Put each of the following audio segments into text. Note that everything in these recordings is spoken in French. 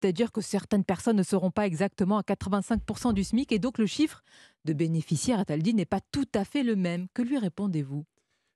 C'est-à-dire que certaines personnes ne seront pas exactement à 85% du SMIC et donc le chiffre de bénéficiaires, a-t-elle n'est pas tout à fait le même. Que lui répondez-vous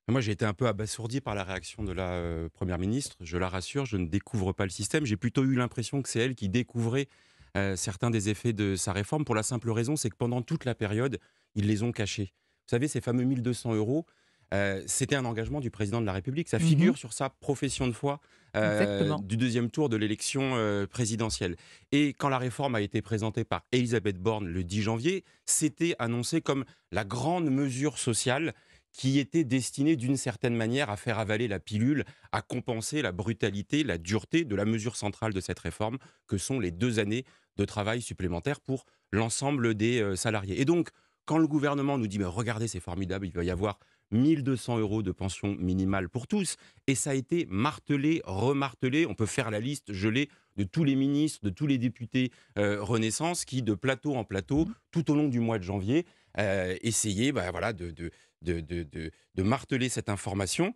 moi, j'ai été un peu abasourdi par la réaction de la euh, Première ministre. Je la rassure, je ne découvre pas le système. J'ai plutôt eu l'impression que c'est elle qui découvrait euh, certains des effets de sa réforme pour la simple raison, c'est que pendant toute la période, ils les ont cachés. Vous savez, ces fameux 1200 euros, euh, c'était un engagement du président de la République. Ça mhm. figure sur sa profession de foi euh, du deuxième tour de l'élection euh, présidentielle. Et quand la réforme a été présentée par Elisabeth Borne le 10 janvier, c'était annoncé comme la grande mesure sociale qui était destinée d'une certaine manière à faire avaler la pilule, à compenser la brutalité, la dureté de la mesure centrale de cette réforme, que sont les deux années de travail supplémentaires pour l'ensemble des salariés. Et donc, quand le gouvernement nous dit, mais regardez, c'est formidable, il va y avoir 1200 euros de pension minimale pour tous. Et ça a été martelé, remartelé. On peut faire la liste gelée de tous les ministres, de tous les députés euh, Renaissance qui, de plateau en plateau, mmh. tout au long du mois de janvier, euh, essayaient bah, voilà, de, marteler cette information.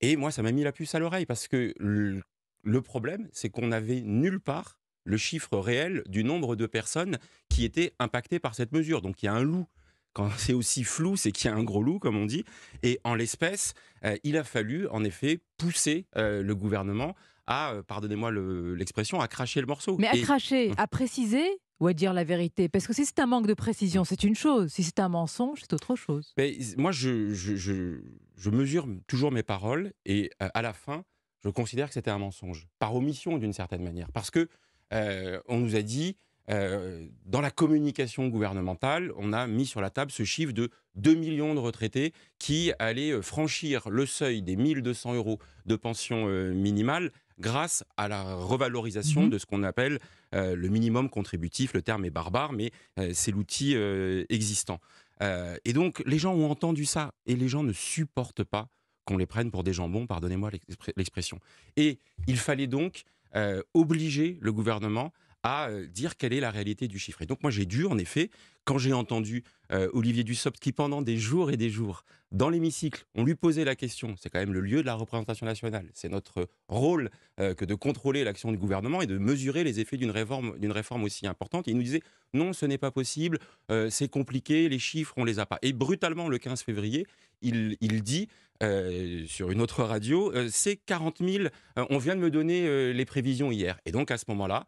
Et moi, ça m'a mis la puce à l'oreille parce que le, le problème, c'est qu'on n'avait nulle part le chiffre réel du nombre de personnes qui étaient impactées par cette mesure. Donc il y a un loup quand c'est aussi flou, c'est qu'il y a un gros loup, comme on dit. Et en l'espèce, euh, il a fallu, en effet, pousser euh, le gouvernement à, euh, pardonnez-moi l'expression, à cracher le morceau. Mais à cracher, hein à préciser ou à dire la vérité Parce que si c'est un manque de précision, c'est une chose. Si c'est un mensonge, c'est autre chose. moi, je, je, mesure toujours mes paroles et à la fin, je considère que c'était un mensonge, par omission d'une certaine manière. Parce que on nous a dit euh, dans la communication gouvernementale, on a mis sur la table ce chiffre de 2 millions de retraités qui allaient euh, franchir le seuil des 1200 euros de pension euh, minimale grâce à la revalorisation mhm. de ce qu'on appelle le minimum contributif. Le terme est barbare, mais c'est l'outil existant. et donc, les gens ont entendu ça et les gens ne supportent pas qu'on les prenne pour des jambons, pardonnez-moi l'expression. Et il fallait donc euh, obliger le gouvernement à euh, dire quelle est la réalité du chiffre. Et donc moi j'ai dû, en effet, quand j'ai entendu euh, Olivier Dussopt, qui pendant des jours et des jours, dans l'hémicycle, on lui posait la question, c'est quand même le lieu de la représentation nationale, c'est notre rôle que de contrôler l'action du gouvernement et de mesurer les effets d'une réforme, réforme aussi importante, il nous disait non, ce n'est pas possible, c'est compliqué, les chiffres, on les a pas. Et brutalement, le 15 février, il, il dit euh, sur une autre radio, euh, c'est 40 000. Euh, on vient de me donner les prévisions hier. Et donc, à ce moment-là,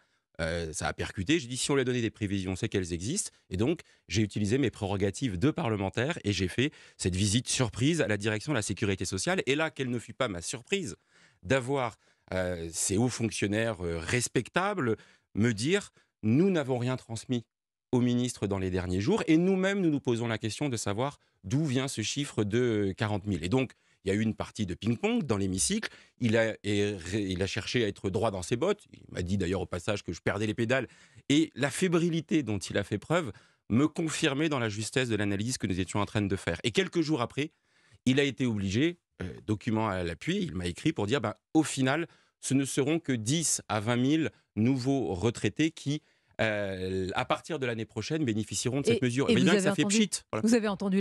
ça a percuté. J'ai dit, si on lui a donné des prévisions, c'est qu'elles existent. Et donc, j'ai utilisé mes prérogatives de parlementaire et j'ai fait cette visite surprise à la direction de la sécurité sociale. Et là, quelle ne fut pas ma surprise d'avoir ces hauts fonctionnaires respectables me dire, nous n'avons rien transmis au ministre dans les derniers jours. Et nous-mêmes, nous nous posons la question de savoir d'où vient ce chiffre de 40 000. Et donc, il y a eu une partie de ping-pong dans l'hémicycle. Il a, cherché à être droit dans ses bottes. Il m'a dit d'ailleurs au passage que je perdais les pédales. Et la fébrilité dont il a fait preuve me confirmait dans la justesse de l'analyse que nous étions en train de faire. Et quelques jours après, il a été obligé, euh, document à l'appui, il m'a écrit pour dire ben, au final, ce ne seront que 10 à 20 000 nouveaux retraités qui euh, à partir de l'année prochaine, bénéficieront de cette mesure. Évidemment, ça fait pchit. Vous avez entendu